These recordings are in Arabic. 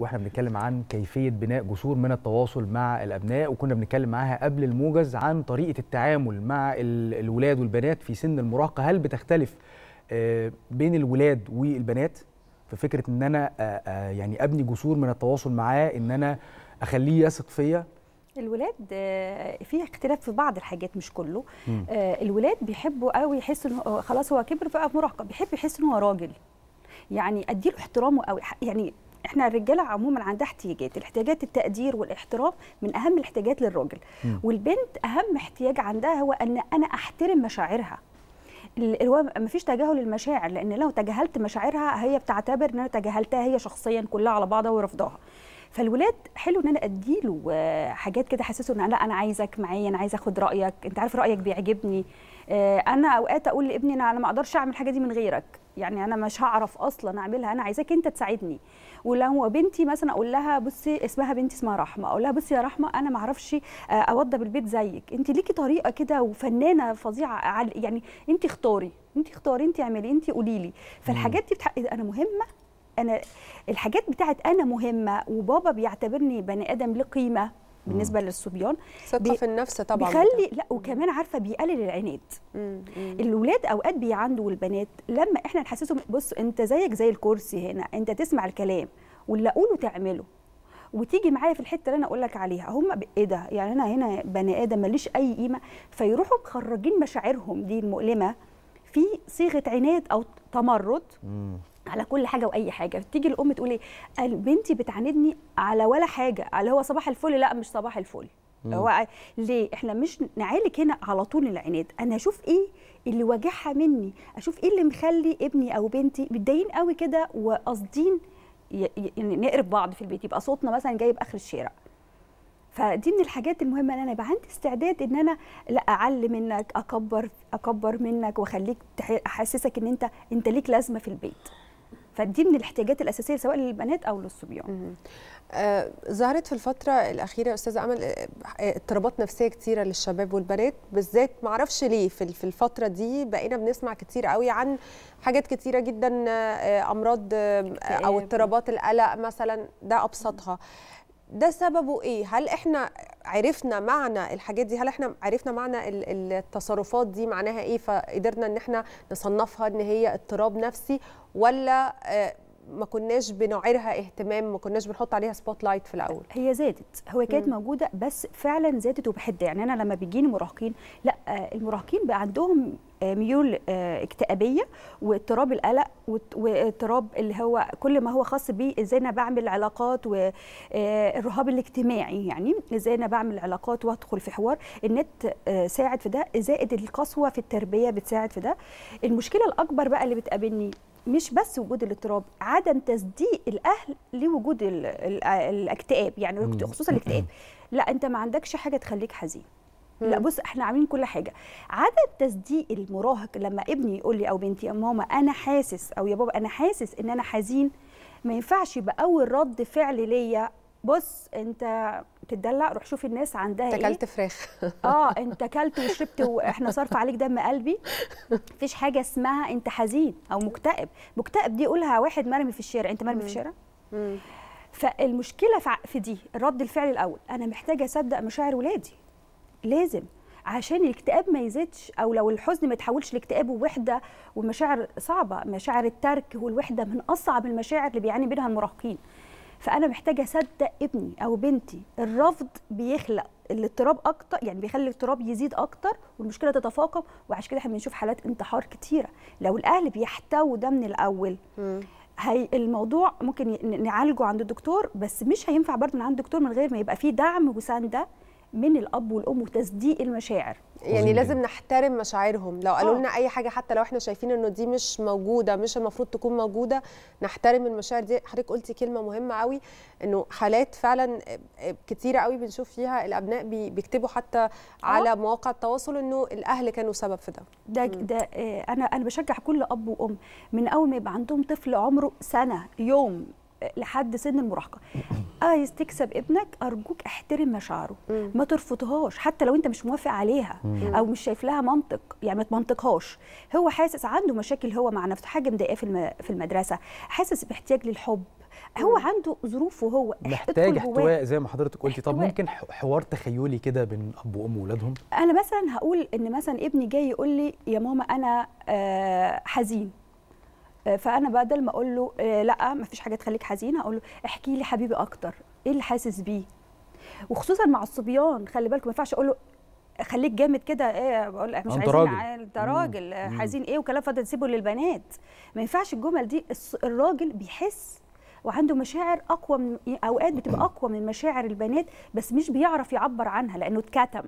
واحنا بنتكلم عن كيفيه بناء جسور من التواصل مع الابناء وكنا بنتكلم معاها قبل الموجز عن طريقه التعامل مع الولاد والبنات في سن المراهقه هل بتختلف آه، بين الولاد والبنات في فكره ان انا آه، آه، يعني ابني جسور من التواصل معاه ان انا اخليه يثق فيا الولاد في اختلاف في بعض الحاجات مش كله مم. الولاد بيحبوا قوي يحسوا انه خلاص هو كبر بقى في مراهقه بيحب يحس ان هو راجل يعني اديله احترامه قوي يعني احنا الرجاله عموما عندها احتياجات الاحتياجات التقدير والاحترام من اهم الاحتياجات للراجل والبنت اهم احتياج عندها هو ان انا احترم مشاعرها هو مفيش تجاهل للمشاعر لان لو تجاهلت مشاعرها هي بتعتبر ان انا تجاهلتها هي شخصيا كلها على بعضها ورفضها فالولاد حلو ان انا اديله آه، حاجات كده حسسه ان لا انا عايزك معايا انا عايز اخد رايك انت عارف رايك بيعجبني آه، انا اوقات اقول لابني انا ما اقدرش اعمل الحاجه دي من غيرك يعني انا مش هعرف اصلا اعملها انا عايزاك انت تساعدني ولو بنتي مثلا اقول لها بصي اسمها بنتي اسمها رحمه اقول لها بصي يا رحمه انا ما اعرفش آه، اوضب البيت زيك انت ليكي طريقه كده وفنانه فظيعه يعني انت اختاري انت اختاري انت اعملي انت قولي لي فالحاجات دي بتحق إيه انا مهمه انا الحاجات بتاعت انا مهمه وبابا بيعتبرني بني ادم قيمه بالنسبه للصبيان ثقه في النفس طبعا بيخلي لا وكمان عارفه بيقلل العناد الولاد اوقات عنده والبنات لما احنا نحسسهم بص انت زيك زي الكرسي هنا انت تسمع الكلام واللي اقوله تعمله وتيجي معايا في الحته اللي انا اقول لك عليها هم ايه ده يعني انا هنا بني ادم ماليش اي قيمه فيروحوا مخرجين مشاعرهم دي المؤلمه في صيغه عناد او تمرد على كل حاجه واي حاجه تيجي الام تقول ايه بنتي بتعاندني على ولا حاجه على هو صباح الفل لا مش صباح الفل هو ليه احنا مش نعالج هنا على طول العناد انا اشوف ايه اللي واجعها مني اشوف ايه اللي مخلي ابني او بنتي متضايقين قوي كده وقاصدين يعني نقرب بعض في البيت يبقى صوتنا مثلا جايب اخر الشارع فدي من الحاجات المهمه ان انا يبقى عندي استعداد ان انا لا اعلي منك اكبر اكبر منك واخليك احسسك ان انت انت ليك لازمه في البيت فدي من الاحتياجات الاساسيه سواء للبنات او للصبيان آه، ظهرت في الفتره الاخيره استاذه امل آه، آه، اضطرابات نفسيه كتيره للشباب والبنات بالذات معرفش ليه في الفتره دي بقينا بنسمع كتير قوي عن حاجات كتيره جدا امراض او اضطرابات القلق مثلا ده ابسطها ده سببه ايه هل احنا عرفنا معنى الحاجات دي هل احنا عرفنا معنى التصرفات دي معناها ايه فقدرنا ان احنا نصنفها ان هي اضطراب نفسي ولا آه، ما كناش بنعيرها اهتمام ما كناش بنحط عليها سبوت لايت في الاول هي زادت هو كانت مم. موجوده بس فعلا زادت وبحده يعني انا لما بيجيني مراهقين لا المراهقين بقى عندهم آه، ميول آه، اكتئابيه واضطراب القلق واضطراب اللي هو كل ما هو خاص بي ازاي انا بعمل علاقات والرهاب آه، الاجتماعي يعني ازاي انا بعمل علاقات وادخل في حوار النت ساعد في ده زائد القسوه في التربيه بتساعد في ده المشكله الاكبر بقى اللي بتقابلني مش بس وجود الاضطراب عدم تصديق الاهل لوجود الاكتئاب يعني خصوصا الاكتئاب لا انت ما عندكش حاجه تخليك حزين لا بص احنا عاملين كل حاجه عدم تصديق المراهق لما ابني يقول لي او بنتي يا ماما انا حاسس او يا بابا انا حاسس ان انا حزين ما ينفعش يبقى اول رد فعل ليا بص انت بتدلع روح شوفي الناس عندها ايه تكلت فراخ اه انت كلت وشربت واحنا صرف عليك دم قلبي مفيش حاجه اسمها انت حزين او مكتئب مكتئب دي قولها واحد مرمي في الشارع انت مرمي في الشارع فالمشكله في دي الرد الفعل الاول انا محتاجه اصدق مشاعر ولادي لازم عشان الاكتئاب ما يزيدش او لو الحزن ما يتحولش لاكتئاب ووحده ومشاعر صعبه مشاعر الترك والوحده من اصعب المشاعر اللي بيعاني منها المراهقين فانا محتاجه اصدق ابني او بنتي الرفض بيخلق الاضطراب اكتر يعني بيخلي الاضطراب يزيد اكتر والمشكله تتفاقم وعشان كده احنا بنشوف حالات انتحار كتيره لو الاهل بيحتووا ده من الاول هي الموضوع ممكن نعالجه عند الدكتور بس مش هينفع برضه من عند الدكتور من غير ما يبقى فيه دعم وسنده من الاب والام وتصديق المشاعر يعني لازم نحترم مشاعرهم لو قالوا لنا آه. اي حاجه حتى لو احنا شايفين انه دي مش موجوده مش المفروض تكون موجوده نحترم المشاعر دي حضرتك قلتي كلمه مهمه قوي انه حالات فعلا آه، آه، كتيره قوي بنشوف فيها الابناء بيكتبوا حتى أوه. على مواقع التواصل انه الاهل كانوا سبب في ده ده ده انا انا بشجع كل اب وام من اول ما يبقى عندهم طفل عمره سنه يوم لحد سن المراهقه عايز آه، تكسب ابنك ارجوك احترم مشاعره ما ترفضهاش حتى لو انت مش موافق عليها او مش شايف لها منطق يعني ما تمنطقهاش هو حاسس عنده مشاكل هو مع نفسه حاجه مضايقاه في في المدرسه حاسس باحتياج للحب هو عنده ظروفه هو محتاج احتواء زي ما حضرتك قلتي طب ممكن حوار تخيلي كده بين اب وام واولادهم انا مثلا هقول ان مثلا ابني جاي يقول لي يا ماما انا آه، حزين آه، فانا بدل ما اقول له آه، لا ما فيش حاجه تخليك حزينه اقول له احكي لي حبيبي اكتر ايه اللي حاسس بيه وخصوصا مع الصبيان خلي بالكم ما ينفعش اقول له خليك جامد كده ايه بقول مش عايزين راجل. انت راجل حزين ايه وكلام فاضي نسيبه للبنات ما ينفعش الجمل دي الراجل بيحس وعنده مشاعر اقوى من اوقات بتبقى اقوى من مشاعر البنات بس مش بيعرف يعبر عنها لانه اتكتم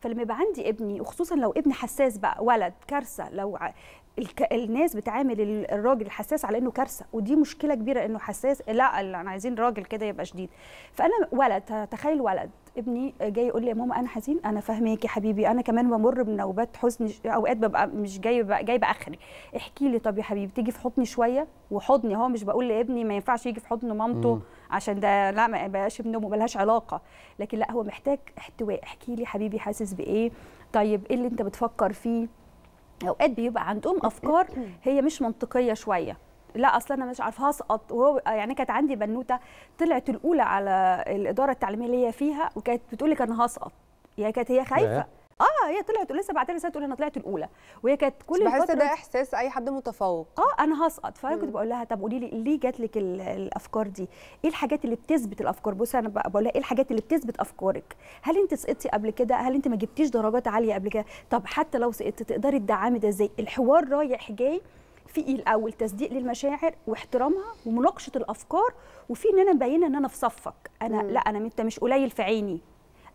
فلما يبقى عندي ابني وخصوصا لو ابني حساس بقى ولد كارثه لو الك... الناس بتعامل الراجل الحساس على انه كارثه ودي مشكله كبيره انه حساس لا انا عايزين راجل كده يبقى شديد فانا ولد تخيل ولد ابني جاي يقول لي يا ماما انا حزين انا فاهماك يا حبيبي انا كمان بمر بنوبات حزن اوقات ببقى مش جاي ببقى جايبه اخري احكي لي طب يا حبيبي تيجي في حضني شويه وحضني هو مش بقول لابني ما ينفعش يجي في حضن مامته مم. عشان ده لا ما يبقاش ابنه لهاش علاقه لكن لا هو محتاج احتواء احكي لي حبيبي حاسس بايه طيب ايه اللي انت بتفكر فيه اوقات بيبقى عندهم افكار هي مش منطقيه شويه لا اصلا انا مش عارفه هسقط وهو آه، يعني كانت عندي بنوته طلعت الاولى على الاداره التعليميه اللي هي فيها وكانت بتقول لك انا هسقط يعني كانت هي خايفه اه هي طلعت لسه بعتها لي سنه تقول انا طلعت الاولى وهي كانت كل بحس الفتره بحس ده احساس اي حد متفوق اه انا هسقط فانا كنت بقول لها طب قولي لي ليه جات لك الافكار دي ايه الحاجات اللي بتثبت الافكار بصي انا بقول لها ايه الحاجات اللي بتثبت افكارك هل انت سقطتي قبل كده هل انت ما جبتيش درجات عاليه قبل كده طب حتى لو سقطت تقدري تدعمي ده ازاي الحوار رايح جاي في الاول تصديق للمشاعر واحترامها ومناقشه الافكار وفي ان انا مبينه ان انا في صفك انا مم. لا انا انت مش قليل في عيني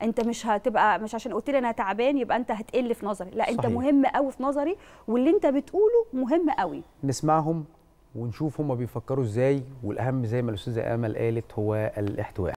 انت مش هتبقى مش عشان قلت لي انا تعبان يبقى انت هتقل في نظري لا انت مهم قوي في نظري واللي انت بتقوله مهم قوي نسمعهم ونشوف هم بيفكروا ازاي والاهم زي ما الاستاذه امل قالت هو الاحتواء